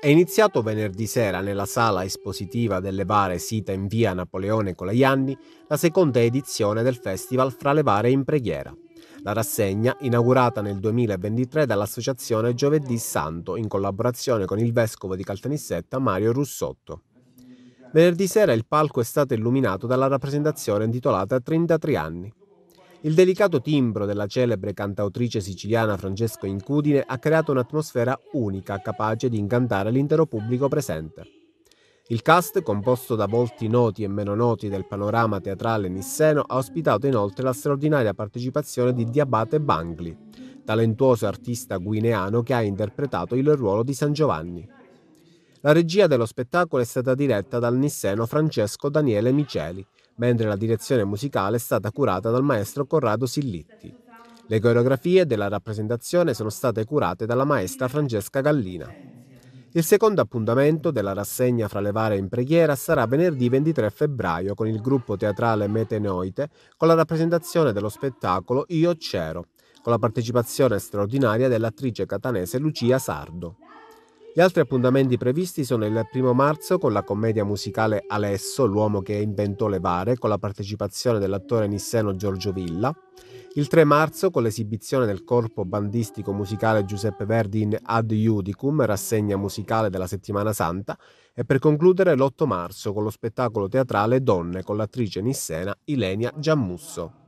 È iniziato venerdì sera nella sala espositiva delle Vare sita in via Napoleone Colaianni la seconda edizione del festival Fra le Vare in Preghiera. La rassegna, inaugurata nel 2023 dall'Associazione Giovedì Santo in collaborazione con il vescovo di Caltanissetta Mario Russotto. Venerdì sera il palco è stato illuminato dalla rappresentazione intitolata 33 anni. Il delicato timbro della celebre cantautrice siciliana Francesco Incudine ha creato un'atmosfera unica capace di incantare l'intero pubblico presente. Il cast, composto da volti noti e meno noti del panorama teatrale nisseno, ha ospitato inoltre la straordinaria partecipazione di Diabate Bangli, talentuoso artista guineano che ha interpretato il ruolo di San Giovanni. La regia dello spettacolo è stata diretta dal nisseno Francesco Daniele Miceli, mentre la direzione musicale è stata curata dal maestro Corrado Sillitti. Le coreografie della rappresentazione sono state curate dalla maestra Francesca Gallina. Il secondo appuntamento della rassegna fra le varie in preghiera sarà venerdì 23 febbraio con il gruppo teatrale Metenoite con la rappresentazione dello spettacolo Io C'ero, con la partecipazione straordinaria dell'attrice catanese Lucia Sardo. Gli altri appuntamenti previsti sono il primo marzo con la commedia musicale Alesso, l'uomo che inventò le bare, con la partecipazione dell'attore nisseno Giorgio Villa, il 3 marzo con l'esibizione del corpo bandistico musicale Giuseppe Verdi in Ad Judicum, rassegna musicale della Settimana Santa, e per concludere l'8 marzo con lo spettacolo teatrale Donne con l'attrice nissena Ilenia Giammusso.